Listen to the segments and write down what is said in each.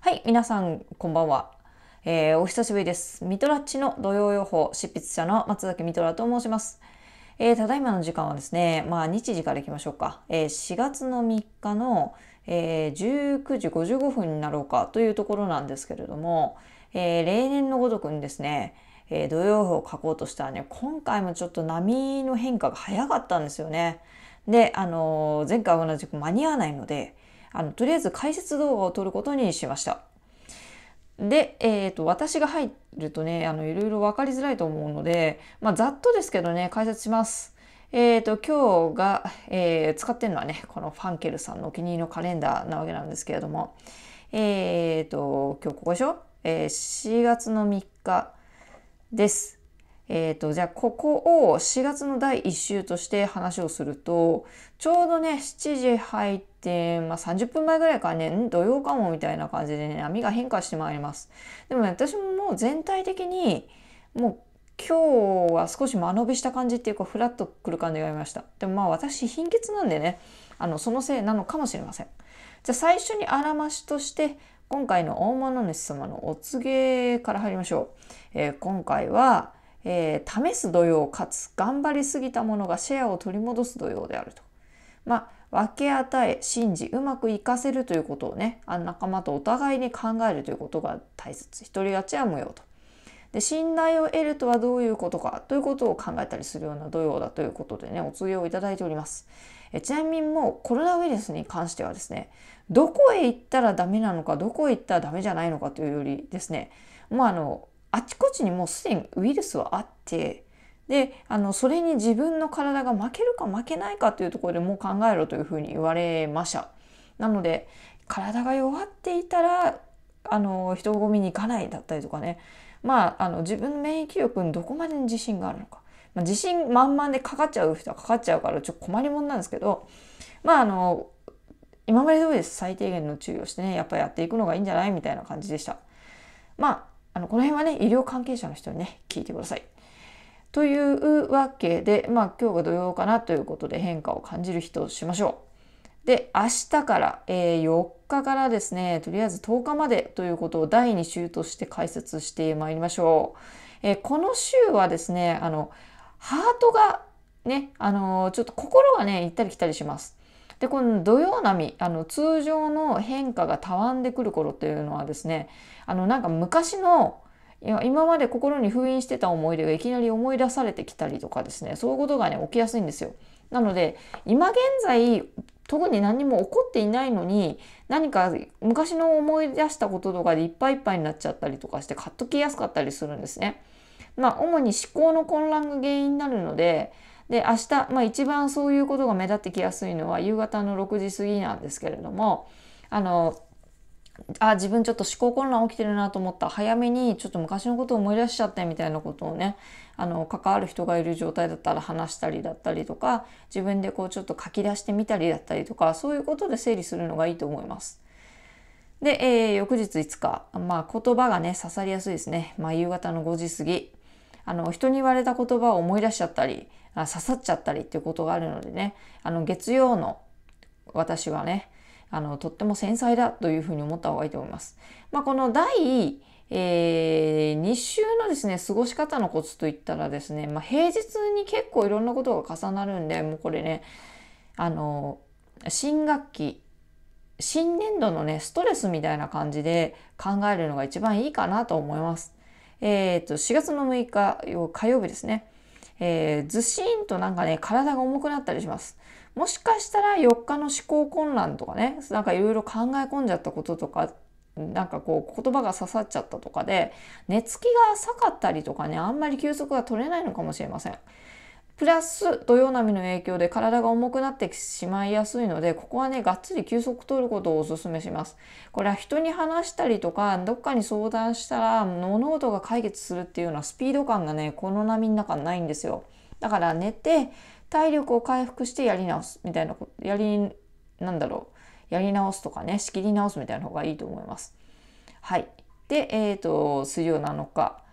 はい、皆さん、こんばんは。えー、お久しぶりです。ミトラッチの土曜予報、執筆者の松崎ミトラと申します。えー、ただいまの時間はですね、まあ、日時からいきましょうか。えー、4月の3日の、えー、19時55分になろうかというところなんですけれども、えー、例年のごとくにですね、えー、土曜日を書こうとしたらね、今回もちょっと波の変化が早かったんですよね。で、あのー、前回同じく間に合わないので、あの、とりあえず解説動画を撮ることにしました。で、えっ、ー、と、私が入るとね、あの、いろいろ分かりづらいと思うので、まあ、ざっとですけどね、解説します。えっ、ー、と、今日が、えー、使ってるのはね、このファンケルさんのお気に入りのカレンダーなわけなんですけれども、えっ、ー、と、今日ここでしょえー、4月の3日です。えっ、ー、と、じゃあここを4月の第1週として話をすると、ちょうどね、7時入って、まあ、30分前ぐらいからね、ん土曜かもみたいな感じでね、波が変化してまいります。でも、ね、私ももう全体的に、もう今日は少し間延びした感じっていうか、フラッとくる感じがありました。でもまあ私、貧血なんでね、あの、そのせいなのかもしれません。じゃあ最初にあらましとして、今回の大物主様のお告げから入りましょう。えー、今回は、えー、試す土曜かつ頑張りすぎたものがシェアを取り戻す土曜であると。まあ、分け与え信じうまく活かせるということをねあの仲間とお互いに考えるということが大切一人勝ちは無用と。で信頼を得るとはどういうことかということを考えたりするような土曜だということでねお告げをいただいておりますえちなみにもうコロナウイルスに関してはですねどこへ行ったらダメなのかどこへ行ったらダメじゃないのかというよりですねもうあのあちこちにもうすでにウイルスはあってであのそれに自分の体が負けるか負けないかというところでもう考えろというふうに言われました。なので体が弱っていたらあの人混みに行かないだったりとかね、まあ、あの自分の免疫力にどこまでに自信があるのか、まあ、自信満々でかかっちゃう人はかかっちゃうからちょっと困りもんなんですけど、まあ、あの今まで通りです最低限の注意をしてねやっぱやっていくのがいいんじゃないみたいな感じでした。まああのこの辺はね医療関係者の人にね聞いてください。というわけで、まあ、今日が土曜かなということで変化を感じる日としましょう。で明日から、えー、4日からですねとりあえず10日までということを第2週として解説してまいりましょう。えー、この週はですねあのハートがねあのー、ちょっと心がね行ったり来たりします。でこの土曜波あの通常の変化がたわんでくる頃っていうのはですねあのなんか昔のいや今まで心に封印してた思い出がいきなり思い出されてきたりとかですねそういうことがね起きやすいんですよ。なので今現在特に何も起こっていないのに何か昔の思い出したこととかでいっぱいいっぱいになっちゃったりとかして買っときやすかったりするんですね。まあ主に思考の混乱が原因になるのでで明日、まあ、一番そういうことが目立ってきやすいのは夕方の6時過ぎなんですけれどもあのあ自分ちょっと思考混乱起きてるなと思った早めにちょっと昔のことを思い出しちゃってみたいなことをねあの関わる人がいる状態だったら話したりだったりとか自分でこうちょっと書き出してみたりだったりとかそういうことで整理するのがいいと思います。で、えー、翌日5日、まあ、言葉がね刺さりやすいですね、まあ、夕方の5時過ぎあの人に言われた言葉を思い出しちゃったり刺さっちゃったりっていうことがあるのでね、あの月曜の私はね、あのとっても繊細だというふうに思った方がいいと思います。まあ、この第、えー、2週のですね、過ごし方のコツといったらですね、まあ、平日に結構いろんなことが重なるんで、もうこれね、あの、新学期、新年度のね、ストレスみたいな感じで考えるのが一番いいかなと思います。えっ、ー、と、4月の6日、火曜日ですね。えー、ずしんとなんかね、体が重くなったりします。もしかしたら4日の思考混乱とかね、なんかいろいろ考え込んじゃったこととかなんかこう言葉が刺さっちゃったとかで寝つきが浅かったりとかねあんまり休息が取れないのかもしれません。プラス土曜波の影響で体が重くなってしまいやすいのでここはねがっつり休息取ることをおすすめしますこれは人に話したりとかどっかに相談したら物事が解決するっていうようなスピード感がねこの波の中ないんですよだから寝て体力を回復してやり直すみたいなことやりなんだろうやり直すとかね仕切り直すみたいな方がいいと思いますはいでえっ、ー、と水曜7日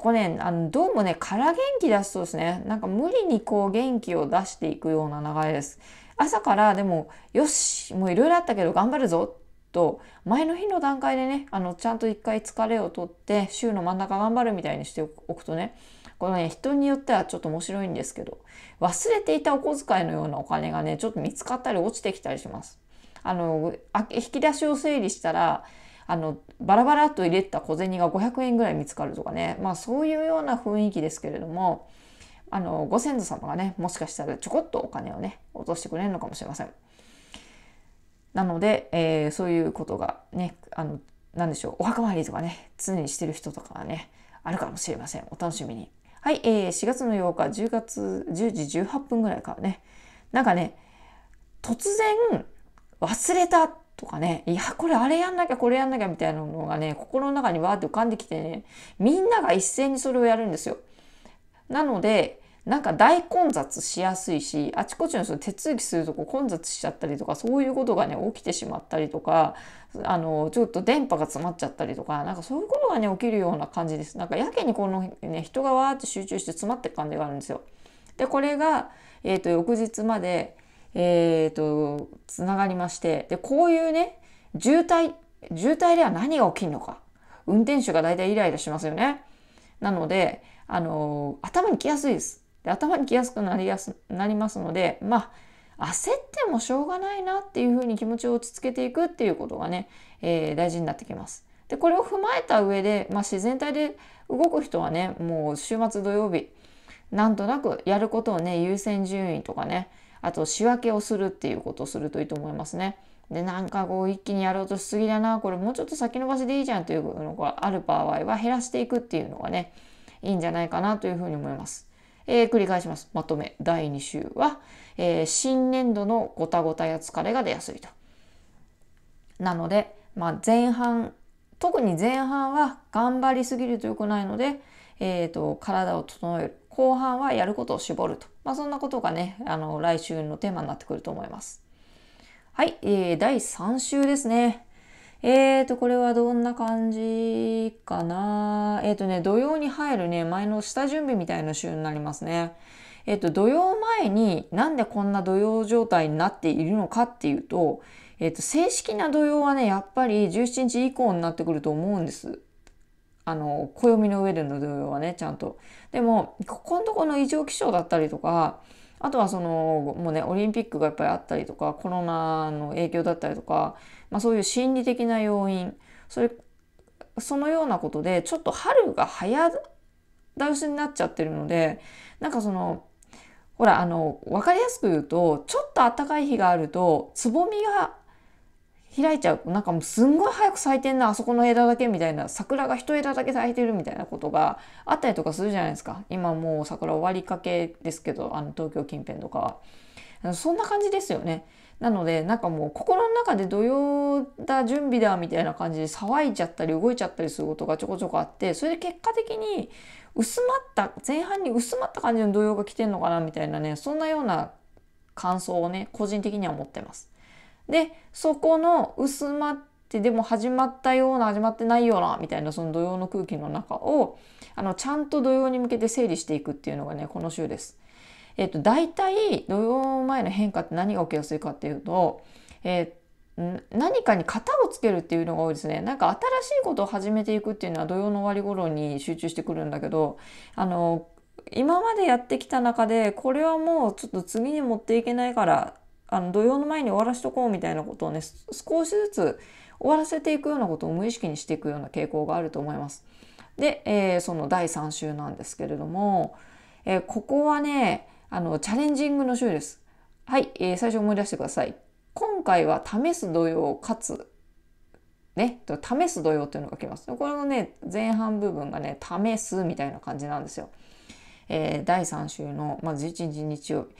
こね、あの、どうもね、空元気出すとですね、なんか無理にこう元気を出していくような流れです。朝からでも、よし、もういろいろあったけど頑張るぞと、前の日の段階でね、あの、ちゃんと一回疲れをとって、週の真ん中頑張るみたいにしておくとね、このね、人によってはちょっと面白いんですけど、忘れていたお小遣いのようなお金がね、ちょっと見つかったり落ちてきたりします。あの、引き出しを整理したら、あのバラバラと入れた小銭が500円ぐらい見つかるとかねまあそういうような雰囲気ですけれどもあのご先祖様がねもしかしたらちょこっとお金をね落としてくれるのかもしれません。なので、えー、そういうことがねあの何でしょうお墓参りとかね常にしてる人とかはねあるかもしれませんお楽しみに。はい、えー、4月の8日10月10時18分ぐらいからねなんかね突然忘れたっとかね、いや、これあれやんなきゃ、これやんなきゃみたいなのがね、心の中にわーって浮かんできてね、みんなが一斉にそれをやるんですよ。なので、なんか大混雑しやすいし、あちこちのの手続きするとこ混雑しちゃったりとか、そういうことがね、起きてしまったりとか、あの、ちょっと電波が詰まっちゃったりとか、なんかそういうことがね、起きるような感じです。なんかやけにこのね、人がわーって集中して詰まってる感じがあるんですよ。で、これが、えっ、ー、と、翌日まで、えー、と、つながりまして、で、こういうね、渋滞、渋滞では何が起きるのか。運転手が大体イライラしますよね。なので、あのー、頭に来やすいです。で頭に来やすくなりやす、なりますので、まあ、焦ってもしょうがないなっていうふうに気持ちを落ち着けていくっていうことがね、えー、大事になってきます。で、これを踏まえた上で、まあ、自然体で動く人はね、もう週末土曜日、なんとなくやることをね、優先順位とかね、あと仕分けをするっていうことをするといいと思いますね。でなんかこう一気にやろうとしすぎだなこれもうちょっと先延ばしでいいじゃんというのがある場合は減らしていくっていうのがねいいんじゃないかなというふうに思います。えー、繰り返します。まとめ第2週は、えー、新年度のごたごたや疲れが出やすいと。なので、まあ、前半特に前半は頑張りすぎると良くないので、えーと、と体を整える後半はやることを絞ると。まあ、そんなことがね、あの、来週のテーマになってくると思います。はい、えー、第3週ですね。えーと、これはどんな感じかな。えーとね、土曜に入るね、前の下準備みたいな週になりますね。えっ、ー、と、土曜前になんでこんな土曜状態になっているのかっていうと、えっ、ー、と、正式な土曜はね、やっぱり17日以降になってくると思うんです。あの暦の上での土曜はねちゃんと。でもここのとこの異常気象だったりとかあとはそのもうねオリンピックがやっぱりあったりとかコロナの影響だったりとか、まあ、そういう心理的な要因それそのようなことでちょっと春が早倒しになっちゃってるのでなんかそのほらあの分かりやすく言うとちょっと暖かい日があるとつぼみが開いちゃうなんかもうすんごい早く咲いてんなあそこの枝だけみたいな桜が一枝だけ咲いてるみたいなことがあったりとかするじゃないですか今もう桜終わりかけですけどあの東京近辺とかはそんな感じですよねなのでなんかもう心の中で土曜だ準備だみたいな感じで騒いじゃったり動いちゃったりすることがちょこちょこあってそれで結果的に薄まった前半に薄まった感じの土曜が来てんのかなみたいなねそんなような感想をね個人的には持ってます。でそこの薄まってでも始まったような始まってないようなみたいなその土曜の空気の中をあのちゃんと土曜に向けて整理していくっていうのがねこの週です。えっと、大体土曜前の変化って何が起きやすいかっていうと、えー、何かに型をつけるっていうのが多いですね。なんか新しいことを始めていくっていうのは土曜の終わり頃に集中してくるんだけど、あの、今までやってきた中でこれはもうちょっと次に持っていけないからあの土曜の前に終わらしとこうみたいなことをね少しずつ終わらせていくようなことを無意識にしていくような傾向があると思います。で、えー、その第3週なんですけれども、えー、ここはねあのチャレンジングの週です。はい、えー、最初思い出してください。今回は試す土曜かつね、試す土曜というのが来ます。これのね前半部分がね試すみたいな感じなんですよ。えー、第3週のまず11日日曜日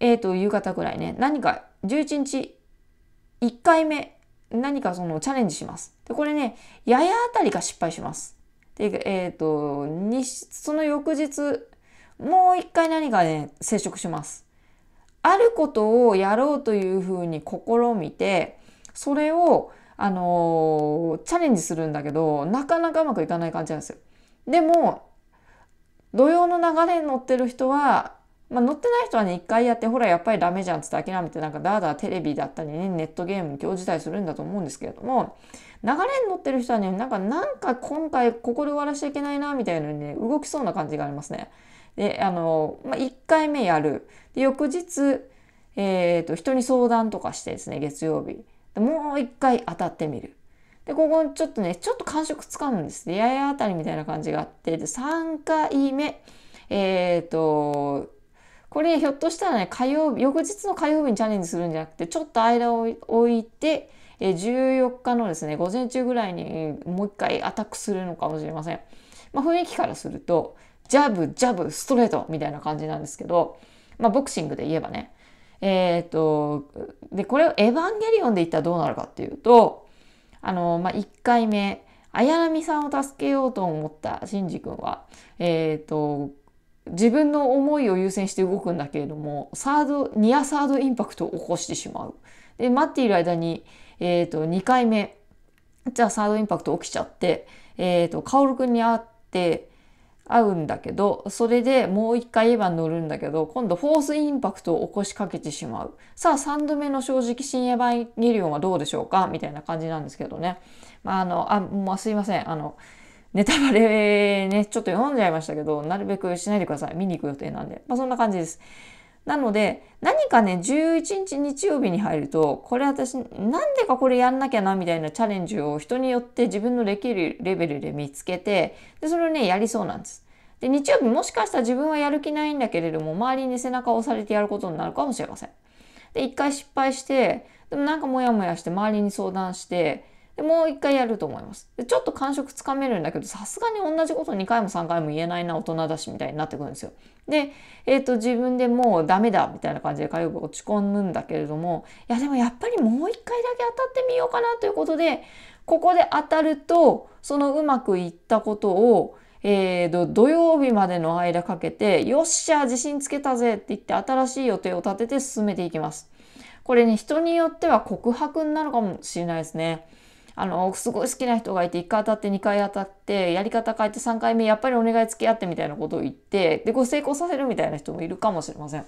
えっ、ー、と、夕方ぐらいね、何か11日1回目、何かそのチャレンジします。で、これね、ややあたりが失敗します。で、えっ、ー、と、に、その翌日、もう一回何かね、接触します。あることをやろうというふうに試みて、それを、あのー、チャレンジするんだけど、なかなかうまくいかない感じなんですよ。でも、土曜の流れに乗ってる人は、まあ、ってない人はね、一回やって、ほら、やっぱりダメじゃんってって諦めて、なんかダーダーテレビだったりね、ネットゲームに興じたりするんだと思うんですけれども、流れに乗ってる人はね、なんか、なんか今回ここで終わらしちゃいけないな、みたいなのにね、動きそうな感じがありますね。で、あの、まあ、1回目やる。で、翌日、えっ、ー、と、人に相談とかしてですね、月曜日。でもう1回当たってみる。で、ここちょっとね、ちょっと感触つかむんですね。ややあたりみたいな感じがあって、で、3回目、えっ、ー、と、これひょっとしたらね火曜日翌日の火曜日にチャレンジするんじゃなくてちょっと間を置いてえ14日のですね午前中ぐらいにもう一回アタックするのかもしれません。まあ、雰囲気からするとジャブジャブストレートみたいな感じなんですけど、まあ、ボクシングで言えばねえっ、とでこれを「エヴァンゲリオン」で言ったらどうなるかっていうとあの、まあ、1回目綾波さんを助けようと思ったシンジ君はえっ、と自分の思いを優先して動くんだけれどもサードニアサードインパクトを起こしてしまう。で待っている間に、えーと、2回目じゃあサードインパクト起きちゃって、えーと、と薫君に会って会うんだけどそれでもう一回エヴァン乗るんだけど今度フォースインパクトを起こしかけてしまうさあ3度目の正直新エヴァンゲリオンはどうでしょうかみたいな感じなんですけどね、まあ、あのあ、まあ、すいませんあのネタバレね、ちょっと読んじゃいましたけど、なるべくしないでください。見に行く予定なんで。まあそんな感じです。なので、何かね、11日日曜日に入ると、これ私、なんでかこれやんなきゃな、みたいなチャレンジを人によって自分のできるレベルで見つけて、で、それをね、やりそうなんです。で、日曜日もしかしたら自分はやる気ないんだけれども、周りに背中を押されてやることになるかもしれません。で、一回失敗して、でもなんかモヤモヤして周りに相談して、でもう一回やると思いますでちょっと感触つかめるんだけどさすがに同じこと2回も3回も言えないな大人だしみたいになってくるんですよ。で、えーと、と自分でもうダメだみたいな感じで火曜日落ち込むんだけれどもいやでもやっぱりもう一回だけ当たってみようかなということでここで当たるとそのうまくいったことをえーと、土曜日までの間かけて、よっしゃ、自信つけたぜって言って、新しい予定を立てて進めていきます。これね、人によっては告白になるかもしれないですね。あのすごい好きな人がいて1回当たって2回当たってやり方変えて3回目やっぱりお願い付き合ってみたいなことを言ってでご成功させるみたいな人もいるかもしれません。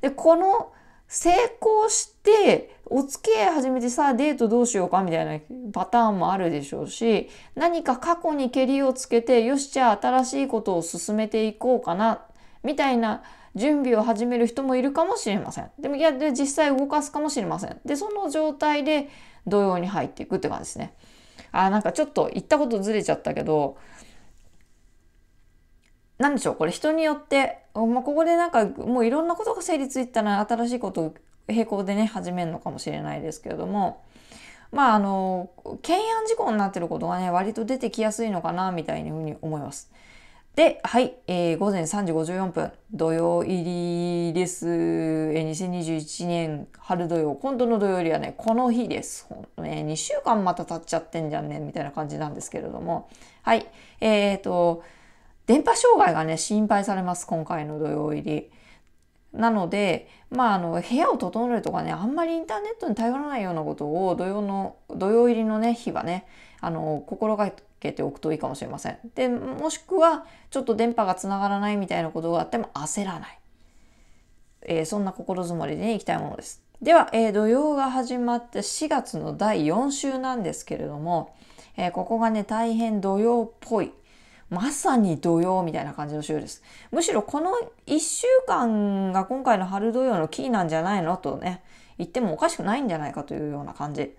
でこの成功してお付き合い始めてさあデートどうしようかみたいなパターンもあるでしょうし何か過去にけりをつけてよしじゃあ新しいことを進めていこうかなみたいな準備を始める人もいるかもしれません。でもいやで実際動かすかもしれません。でその状態で土曜に入っていくって感じですね。あなんかちょっと言ったことずれちゃったけど何でしょうこれ人によって、まあ、ここでなんかもういろんなことが成立いったら新しいことを並行でね始めるのかもしれないですけれどもまああの懸案事項になってることがね割と出てきやすいのかなみたいに思います。で、はい、えー、午前3時54分、土曜入りです。えー、2021年春土曜、今度の土曜入りはね、この日です。ほ2週間また経っちゃってんじゃんね、みたいな感じなんですけれども。はい、えっ、ー、と、電波障害がね、心配されます、今回の土曜入り。なので、まあ、あの、部屋を整えるとかね、あんまりインターネットに頼らないようなことを、土曜の、土曜入りのね、日はね、あの心がけておくといいかもしれません。でもしくはちょっと電波がつながらないみたいなことがあっても焦らない、えー、そんな心づもりでいきたいものです。では、えー、土曜が始まって4月の第4週なんですけれども、えー、ここがね大変土曜っぽい。まさに土曜みたいな感じの週です。むしろこの1週間が今回の春土曜のキーなんじゃないのとね、言ってもおかしくないんじゃないかというような感じ。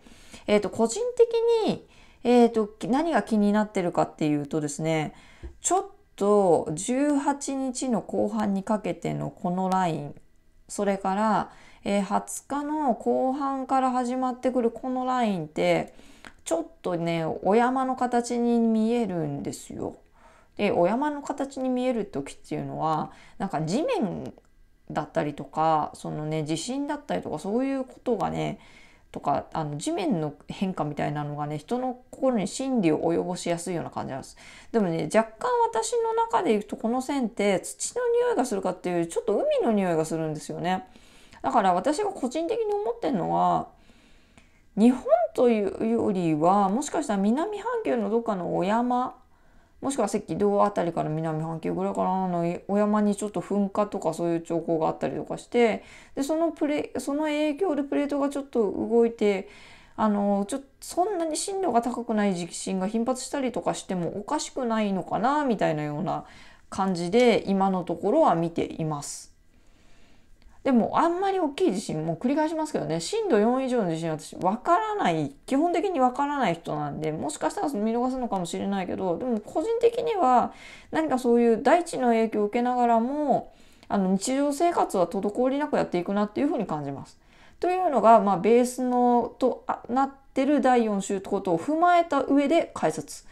えっ、ー、と、個人的に、えー、と、何が気になってるかっていうとですね、ちょっと18日の後半にかけてのこのライン、それから、えー、20日の後半から始まってくるこのラインって、ちょっとね、お山の形に見えるんですよ。で、お山の形に見える時っていうのは、なんか地面だったりとか、そのね、地震だったりとか、そういうことがね、とかあの地面の変化みたいなのがね人の心に心理を及ぼしやすいような感じなんですでもね若干私の中でいくとこの線って土の匂いがするかっていうちょっと海の匂いがするんですよねだから私が個人的に思ってるのは日本というよりはもしかしたら南半球のどっかのお山もしくは赤道あたりから南半球ぐらいからのお山にちょっと噴火とかそういう兆候があったりとかしてでそのプレその影響でプレートがちょっと動いてあのちょそんなに震度が高くない地震が頻発したりとかしてもおかしくないのかなみたいなような感じで今のところは見ています。でもあんまり大きい地震もう繰り返しますけどね震度4以上の地震私わからない基本的にわからない人なんでもしかしたら見逃すのかもしれないけどでも個人的には何かそういう大地の影響を受けながらもあの日常生活は滞りなくやっていくなっていうふうに感じます。というのが、まあ、ベースのとなってる第4週ってことを踏まえた上で解説。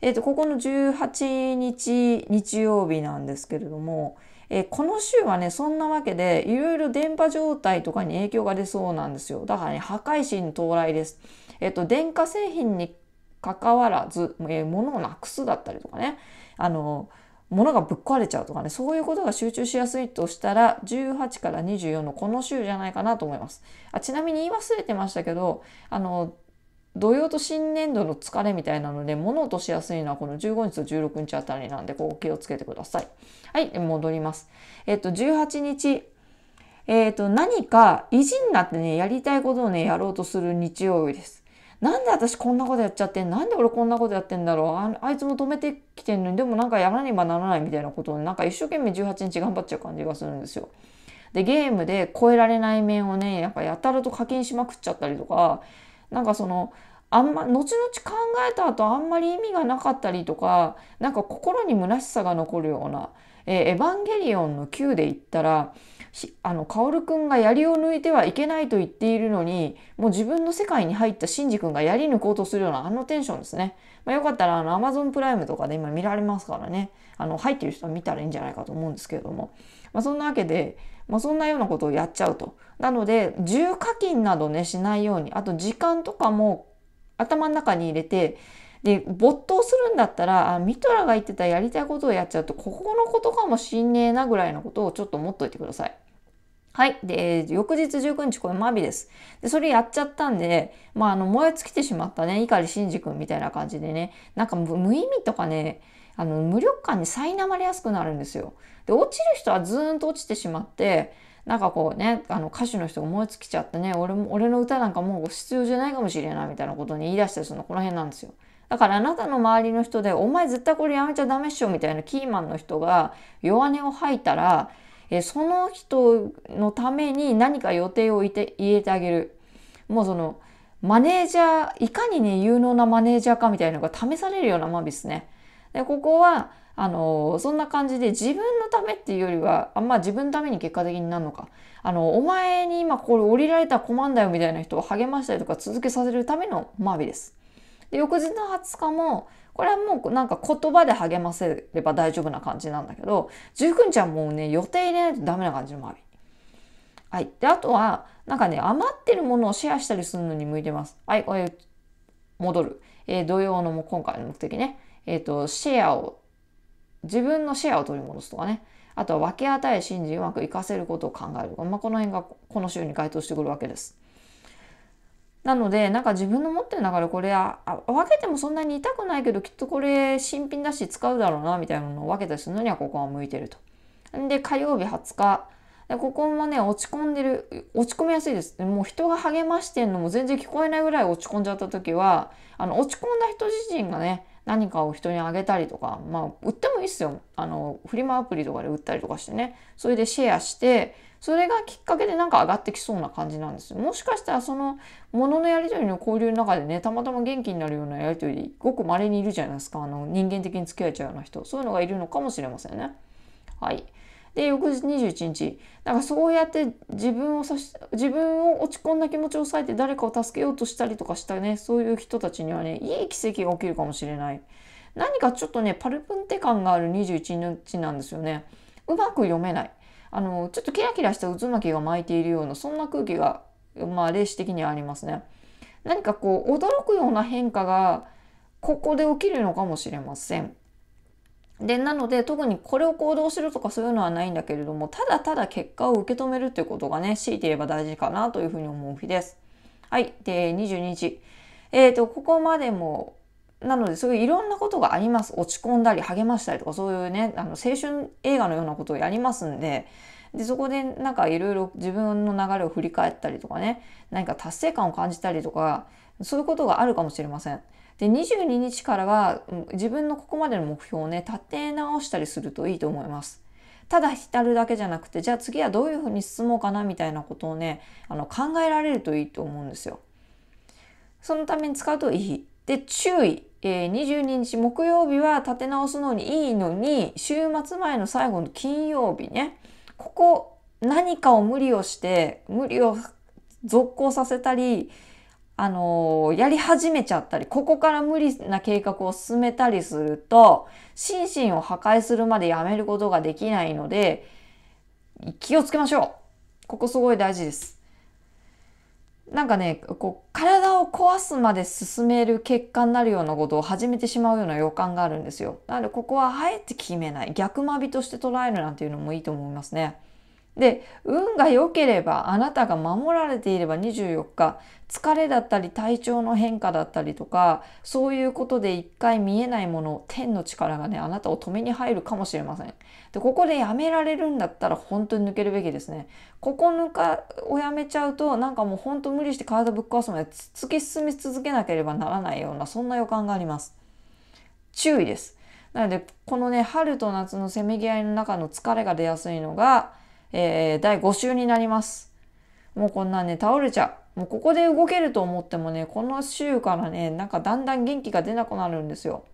えっ、ー、とここの18日日曜日なんですけれども。えー、この週はね、そんなわけで、いろいろ電波状態とかに影響が出そうなんですよ。だからね、破壊神到来です。えっ、と、電化製品に関わらず、えー、物をなくすだったりとかね、あの物がぶっ壊れちゃうとかね、そういうことが集中しやすいとしたら、18から24のこの週じゃないかなと思います。あちなみに言い忘れてましたけど、あの、土曜と新年度の疲れみたいなので、物落としやすいのはこの15日と16日あたりなんで、こう気をつけてください。はい、戻ります。えっと、18日、えっと、何か意地になってね、やりたいことをね、やろうとする日曜日です。なんで私こんなことやっちゃってんなんで俺こんなことやってんだろうあいつも止めてきてんのに、でもなんかやらねばならないみたいなことを、なんか一生懸命18日頑張っちゃう感じがするんですよ。で、ゲームで超えられない面をね、やっぱやたらと課金しまくっちゃったりとか、なんかそのあんま後々考えた後あんまり意味がなかったりとかなんか心に虚しさが残るような「えー、エヴァンゲリオン」の Q で言ったらあの薫くんが槍を抜いてはいけないと言っているのにもう自分の世界に入ったシンジ君が槍抜こうとするようなあのテンションですね、まあ、よかったらあの Amazon プライムとかで今見られますからねあの入ってる人は見たらいいんじゃないかと思うんですけれども、まあ、そんなわけで、まあ、そんなようなことをやっちゃうと。なので重課金などねしないようにあと時間とかも頭の中に入れてで没頭するんだったらあミトラが言ってたやりたいことをやっちゃうとここのことかもしんねえなぐらいのことをちょっと思っといてください。はい。で、翌日19日、これマビです。で、それやっちゃったんで、まあ、あの、燃え尽きてしまったね、碇慎ン君みたいな感じでね、なんか無意味とかね、あの、無力感に苛まれやすくなるんですよ。で、落ちる人はずーんと落ちてしまって、なんかこうねあの歌手の人が燃え尽きちゃってね俺俺の歌なんかもう必要じゃないかもしれないみたいなことに言い出したりするのこの辺なんですよ。だからあなたの周りの人で「お前絶対これやめちゃダメっしょ」みたいなキーマンの人が弱音を吐いたらえその人のために何か予定をいて入れてあげる。もうそのマネージャーいかにね有能なマネージャーかみたいなのが試されるようなマビスね。でここはあのそんな感じで自分のためっていうよりはあんまあ、自分のために結果的になるのかあのお前に今これ降りられたコマンだよみたいな人を励ましたりとか続けさせるためのマービです。で翌日の20日もこれはもうなんか言葉で励ませれば大丈夫な感じなんだけど19日はもうね予定入れないとダメな感じのマービはい。で、あとは、なんかね、余ってるものをシェアしたりするのに向いてます。はい、これ、戻る。えー、土曜のも今回の目的ね。えっ、ー、と、シェアを自分のシェアを取り戻すとかねあとは分け与え信じうまく活かせることを考えるまあ、この辺がこの週に該当してくるわけです。なのでなんか自分の持ってる中でこれは分けてもそんなに痛くないけどきっとこれ新品だし使うだろうなみたいなのを分けたりするのにはここは向いてると。で火曜日20日でここもね落ち込んでる落ち込みやすいですもう人が励ましてんのも全然聞こえないぐらい落ち込んじゃった時はあの落ち込んだ人自身がね何かを人にあげたりとか、まあ、売ってもいいっすよ。あの、フリマアプリとかで売ったりとかしてね。それでシェアして、それがきっかけでなんか上がってきそうな感じなんですよ。もしかしたらその物のやり取りの交流の中でね、たまたま元気になるようなやり取り、ごく稀にいるじゃないですか。あの、人間的に付き合えちゃうような人。そういうのがいるのかもしれませんね。はい。で翌日21日だからそうやって自分をさし自分を落ち込んだ気持ちを抑えて誰かを助けようとしたりとかしたねそういう人たちにはねいい奇跡が起きるかもしれない何かちょっとねパルプンテ感がある21日なんですよねうまく読めないあのちょっとキラキラした渦巻きが巻いているようなそんな空気がまあ霊視的にはありますね何かこう驚くような変化がここで起きるのかもしれませんでなので特にこれを行動するとかそういうのはないんだけれどもただただ結果を受け止めるっていうことがね強いて言えば大事かなというふうに思う日です。はい。で、22日。えっ、ー、と、ここまでも、なので、そういういろんなことがあります。落ち込んだり、励ましたりとか、そういうね、あの青春映画のようなことをやりますんで、でそこでなんかいろいろ自分の流れを振り返ったりとかね何か達成感を感じたりとかそういうことがあるかもしれません。で22日からは自分のここまでの目標をね立て直したりするといいと思います。ただ浸るだけじゃなくてじゃあ次はどういうふうに進もうかなみたいなことをねあの考えられるといいと思うんですよ。そのために使うといい。で注意、えー、22日木曜日は立て直すのにいいのに週末前の最後の金曜日ねここ何かを無理をして無理を続行させたりあのやり始めちゃったり、ここから無理な計画を進めたりすると、心身を破壊するまでやめることができないので、気をつけましょうここすごい大事です。なんかね、こう、体を壊すまで進める結果になるようなことを始めてしまうような予感があるんですよ。なので、ここはあえて決めない。逆間びとして捉えるなんていうのもいいと思いますね。で運が良ければあなたが守られていれば24日疲れだったり体調の変化だったりとかそういうことで一回見えないもの天の力がねあなたを止めに入るかもしれません。でここでやめられるんだったら本当に抜けるべきですね。ここ抜かをやめちゃうとなんかもう本当無理して体ぶっ壊すまで突き進み続けなければならないようなそんな予感があります。注意です。なのでこのね春と夏のせめぎ合いの中の疲れが出やすいのがえー、第5週になります。もうこんなね、倒れちゃう。もうここで動けると思ってもね、この週からね、なんかだんだん元気が出なくなるんですよ。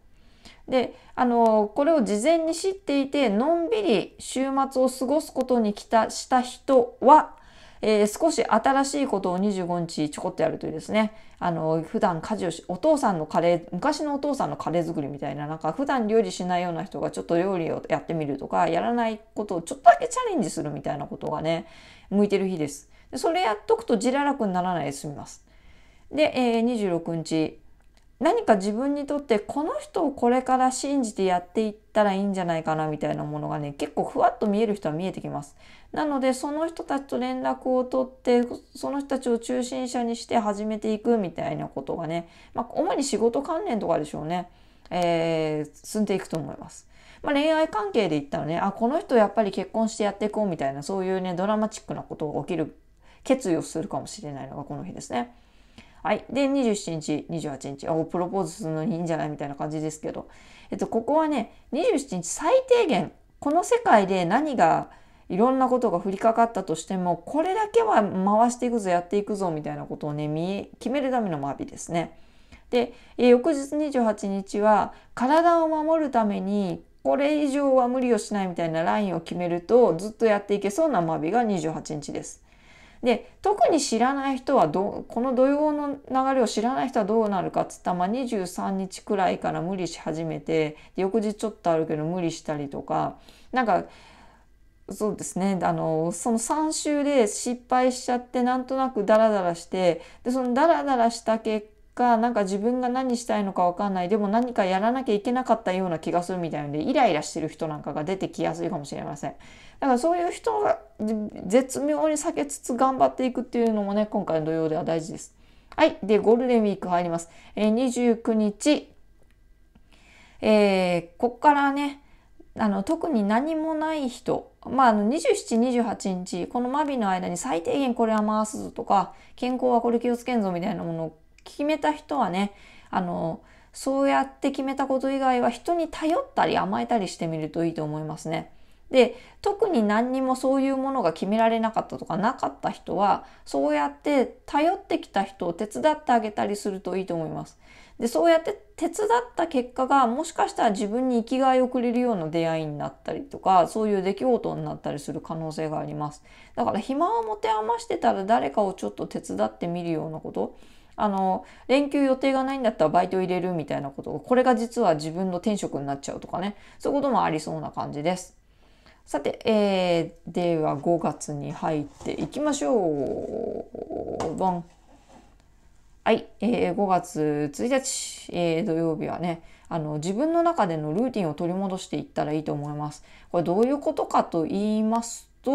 で、あのー、これを事前に知っていて、のんびり週末を過ごすことに来た、した人は、えー、少し新しいことを25日ちょこっとやるというですね、あの、普段家事をし、お父さんのカレー、昔のお父さんのカレー作りみたいな、なんか普段料理しないような人がちょっと料理をやってみるとか、やらないことをちょっとだけチャレンジするみたいなことがね、向いてる日です。でそれやっとくと自ら落にならないで済みます。で、えー、26日、何か自分にとってこの人をこれから信じてやっていったらいいんじゃないかなみたいなものがね結構ふわっと見える人は見えてきますなのでその人たちと連絡を取ってその人たちを中心者にして始めていくみたいなことがね、まあ、主に仕事関連とかでしょうね、えー、進んでいくと思いますまあ、恋愛関係で言ったらねあこの人やっぱり結婚してやっていこうみたいなそういうねドラマチックなことが起きる決意をするかもしれないのがこの日ですね。はい。で、27日、28日、あ、プロポーズするのにいいんじゃないみたいな感じですけど、えっと、ここはね、27日最低限、この世界で何が、いろんなことが降りかかったとしても、これだけは回していくぞ、やっていくぞ、みたいなことをね、見決めるためのマービですね。で、翌日28日は、体を守るために、これ以上は無理をしないみたいなラインを決めると、ずっとやっていけそうなマービが28日です。で特に知らない人はどこの土曜の流れを知らない人はどうなるかっつったら、まあ、23日くらいから無理し始めて翌日ちょっとあるけど無理したりとかなんかそうですねあのその3週で失敗しちゃってなんとなくダラダラしてでそのダラダラした結果なんか自分が何したいのか分かんないでも何かやらなきゃいけなかったような気がするみたいのでイライラしてる人なんかが出てきやすいかもしれません。だからそういう人は絶妙に避けつつ頑張っていくっていうのもね、今回の土曜では大事です。はい。で、ゴールデンウィーク入ります。えー、29日、えー、ここからね、あの特に何もない人、まあ、あの27、28日、このマビの間に最低限これは回すぞとか、健康はこれ気をつけんぞみたいなものを決めた人はね、あの、そうやって決めたこと以外は人に頼ったり甘えたりしてみるといいと思いますね。で特に何にもそういうものが決められなかったとかなかった人はそうやって頼ってきた人を手伝ってあげたりするといいと思います。でそうやって手伝った結果がもしかしたら自分に生きがいをくれるような出会いになったりとかそういう出来事になったりする可能性があります。だから暇を持て余してたら誰かをちょっと手伝ってみるようなことあの、連休予定がないんだったらバイト入れるみたいなことこれが実は自分の転職になっちゃうとかね、そういうこともありそうな感じです。さて、えー、では5月に入っていきましょう。ン。はい、えー、5月1日、えー、土曜日はね、あの自分の中でのルーティンを取り戻していったらいいと思います。これどういうことかと言いますと、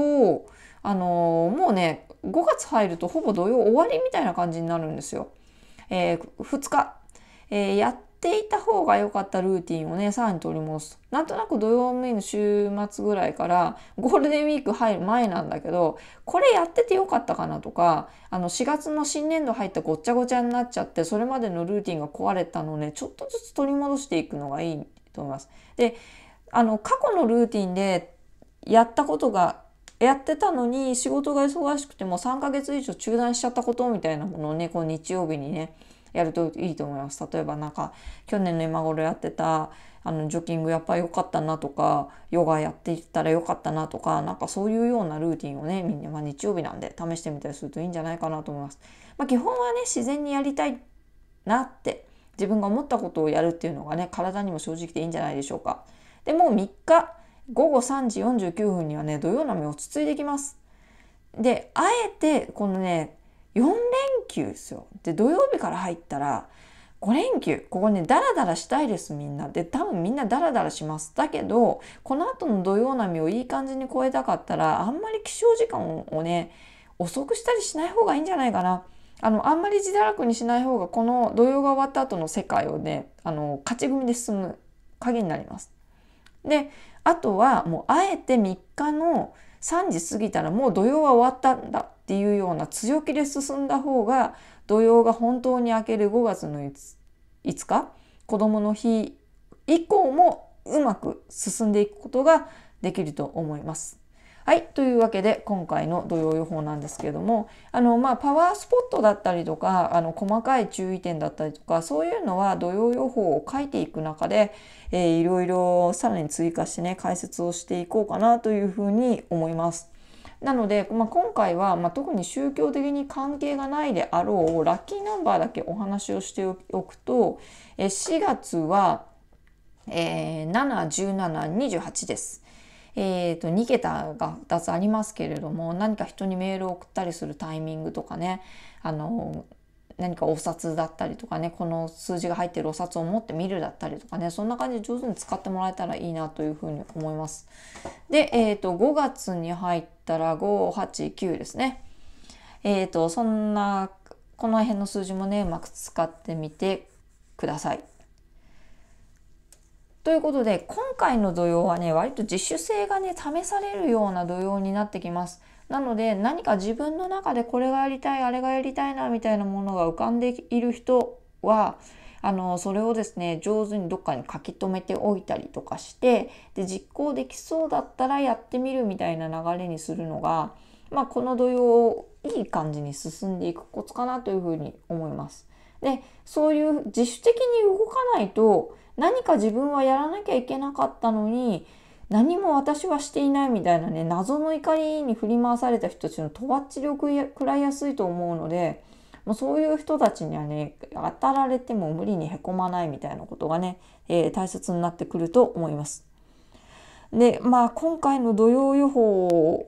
あのー、もうね、5月入るとほぼ土曜終わりみたいな感じになるんですよ。えー、2日、えー、やっっていた方が良かったルーティンをね、さらに取り戻す。なんとなく土曜日の週末ぐらいから、ゴールデンウィーク入る前なんだけど、これやってて良かったかなとか、あの、4月の新年度入ったごっちゃごちゃになっちゃって、それまでのルーティンが壊れたのをね、ちょっとずつ取り戻していくのがいいと思います。で、あの、過去のルーティンでやったことがやってたのに仕事が忙しくても3ヶ月以上中断しちゃったことみたいなものをねこ日曜日にねやるといいと思います。例えばなんか去年の今頃やってたあのジョギングやっぱ良かったなとかヨガやっていったら良かったなとかなんかそういうようなルーティンをねみんな、まあ、日曜日なんで試してみたりするといいんじゃないかなと思います。まあ、基本はね自然にやりたいなって自分が思ったことをやるっていうのがね体にも正直でいいんじゃないでしょうか。でもう3日午後3時49分にはね土曜の雨落ち着いてきます。であえてこのね4連休ですよ。で、土曜日から入ったら、5連休。ここね、ダラダラしたいですみんな。で、多分みんなダラダラします。だけど、この後の土曜波をいい感じに超えたかったら、あんまり起床時間をね、遅くしたりしない方がいいんじゃないかな。あの、あんまり自堕落にしない方が、この土曜が終わった後の世界をね、あの、勝ち組で進む鍵になります。で、あとは、もう、あえて3日の3時過ぎたらもう土曜は終わったんだっていうような強気で進んだ方が土曜が本当に明ける5月の 5, 5日子どもの日以降もうまく進んでいくことができると思います。はい。というわけで、今回の土曜予報なんですけれども、あの、まあ、パワースポットだったりとか、あの、細かい注意点だったりとか、そういうのは土曜予報を書いていく中で、えー、いろいろさらに追加してね、解説をしていこうかなというふうに思います。なので、まあ、今回は、まあ、特に宗教的に関係がないであろうラッキーナンバーだけお話をしておくと4月は、えー、71728です。えーと、2桁が2つありますけれども何か人にメールを送ったりするタイミングとかねあの何かお札だったりとかねこの数字が入ってるお札を持って見るだったりとかねそんな感じで上手に使ってもらえたらいいなというふうに思います。で、えーと、5月に入ったら589ですね。えーとそんなこの辺の数字もねうまく使ってみてください。ということで今回の土曜はね割と自主性がね試されるような土曜になってきます。なので何か自分の中でこれがやりたいあれがやりたいなみたいなものが浮かんでいる人はあのそれをですね上手にどっかに書き留めておいたりとかしてで実行できそうだったらやってみるみたいな流れにするのが、まあ、この土曜いい感じに進んでいくコツかなというふうに思います。でそういう自主的に動かないと何か自分はやらなきゃいけなかったのに何も私はしていないみたいなね謎の怒りに振り回された人たちのとばっちりを食らいやすいと思うのでもうそういう人たちにはね当たられても無理にへこまないみたいなことがね、えー、大切になってくると思います。でまあ今回の土曜予報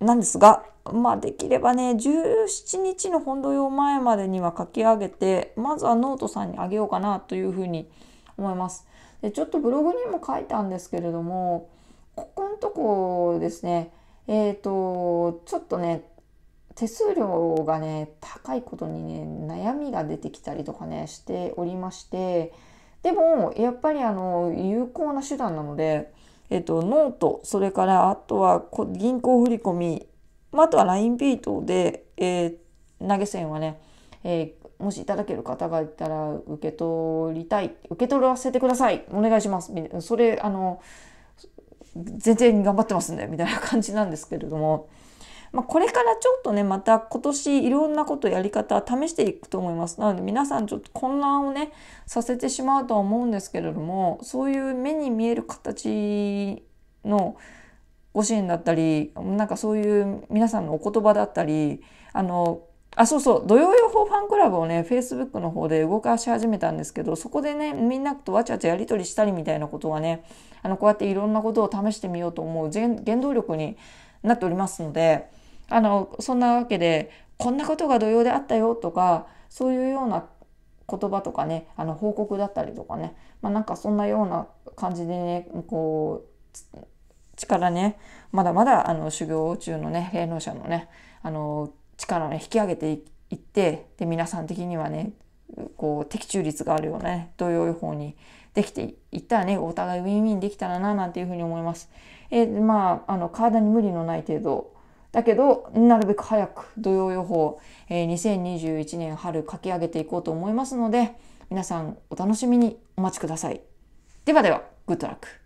なんですが、まあ、できればね17日の本土用前までには書き上げてまずはノートさんにあげようかなというふうに思います。でちょっとブログにも書いたんですけれどもとこですね、えっ、ー、と、ちょっとね、手数料がね、高いことにね、悩みが出てきたりとかね、しておりまして、でも、やっぱりあの、有効な手段なので、えっと、ノート、それからあとは銀行振込、まあ、あとは LINEPay 等で、えー、投げ銭はね、えー、もしいただける方がいたら受け取りたい、受け取らせてください、お願いします。それ、あの、全然頑張ってますんでみたいな感じなんですけれども、まあ、これからちょっとねまた今年いろんなことやり方試していくと思いますなので皆さんちょっと混乱をねさせてしまうとは思うんですけれどもそういう目に見える形のご支援だったりなんかそういう皆さんのお言葉だったりあのあそうそう土曜予報ファンクラブをね Facebook の方で動かし始めたんですけどそこでねみんなとわちゃわちゃやり取りしたりみたいなことはねあのこうやっていろんなことを試してみようと思う原動力になっておりますのであのそんなわけでこんなことが土曜であったよとかそういうような言葉とかねあの報告だったりとかね、まあ、なんかそんなような感じでねこう力ねまだまだあの修行中のね霊能者のねあの力をね引き上げていってで皆さん的にはねこう的中率があるよね土曜予報にできていったらねお互いウィンウィンできたらななんていうふうに思います。えまああの体に無理のない程度だけどなるべく早く土曜予報、えー、2021年春書き上げていこうと思いますので皆さんお楽しみにお待ちください。ではではグッドラック